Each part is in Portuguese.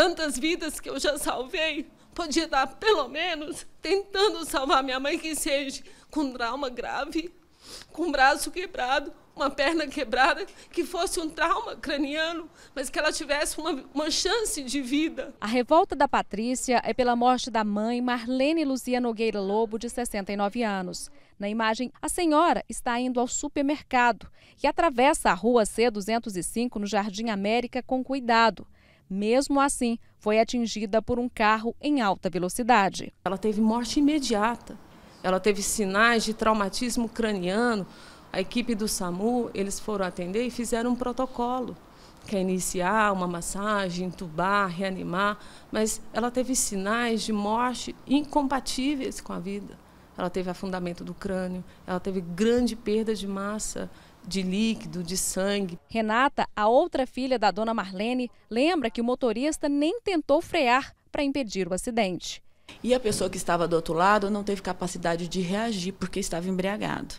tantas vidas que eu já salvei, podia estar, pelo menos, tentando salvar minha mãe, que seja com trauma grave, com braço quebrado, uma perna quebrada, que fosse um trauma craniano, mas que ela tivesse uma, uma chance de vida. A revolta da Patrícia é pela morte da mãe Marlene Luzia Nogueira Lobo, de 69 anos. Na imagem, a senhora está indo ao supermercado e atravessa a rua C205 no Jardim América com cuidado. Mesmo assim, foi atingida por um carro em alta velocidade. Ela teve morte imediata. Ela teve sinais de traumatismo craniano. A equipe do SAMU, eles foram atender e fizeram um protocolo, que é iniciar uma massagem, entubar, reanimar, mas ela teve sinais de morte incompatíveis com a vida. Ela teve afundamento do crânio, ela teve grande perda de massa de líquido, de sangue. Renata, a outra filha da dona Marlene, lembra que o motorista nem tentou frear para impedir o acidente. E a pessoa que estava do outro lado não teve capacidade de reagir porque estava embriagado.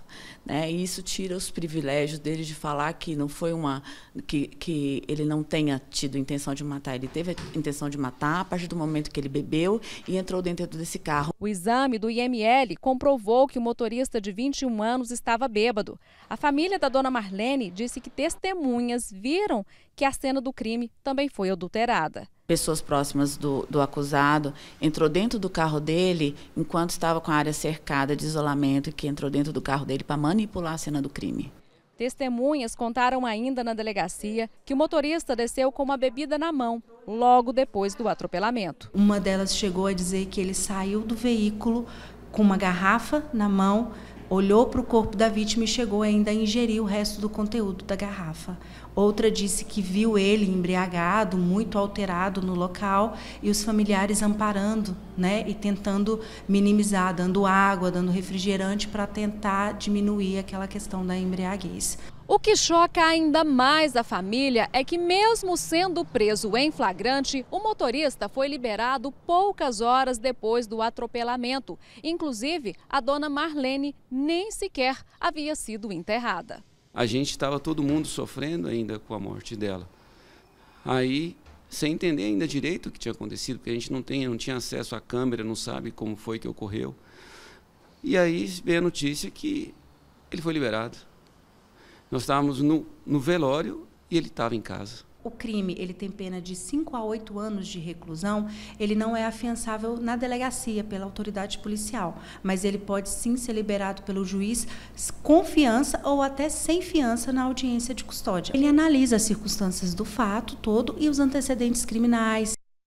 Né? E isso tira os privilégios dele de falar que não foi uma. Que, que ele não tenha tido intenção de matar. Ele teve a intenção de matar a partir do momento que ele bebeu e entrou dentro desse carro. O exame do IML comprovou que o motorista de 21 anos estava bêbado. A família da dona Marlene disse que testemunhas viram que a cena do crime também foi adulterada pessoas próximas do, do acusado, entrou dentro do carro dele enquanto estava com a área cercada de isolamento, que entrou dentro do carro dele para manipular a cena do crime. Testemunhas contaram ainda na delegacia que o motorista desceu com uma bebida na mão logo depois do atropelamento. Uma delas chegou a dizer que ele saiu do veículo com uma garrafa na mão olhou para o corpo da vítima e chegou ainda a ingerir o resto do conteúdo da garrafa. Outra disse que viu ele embriagado, muito alterado no local e os familiares amparando, né, e tentando minimizar, dando água, dando refrigerante para tentar diminuir aquela questão da embriaguez. O que choca ainda mais a família é que, mesmo sendo preso em flagrante, o motorista foi liberado poucas horas depois do atropelamento. Inclusive, a dona Marlene nem sequer havia sido enterrada. A gente estava todo mundo sofrendo ainda com a morte dela. Aí, sem entender ainda direito o que tinha acontecido, porque a gente não, tem, não tinha acesso à câmera, não sabe como foi que ocorreu. E aí veio a notícia que ele foi liberado. Nós estávamos no, no velório e ele estava em casa. O crime, ele tem pena de 5 a 8 anos de reclusão, ele não é afiançável na delegacia pela autoridade policial, mas ele pode sim ser liberado pelo juiz com fiança ou até sem fiança na audiência de custódia. Ele analisa as circunstâncias do fato todo e os antecedentes criminais.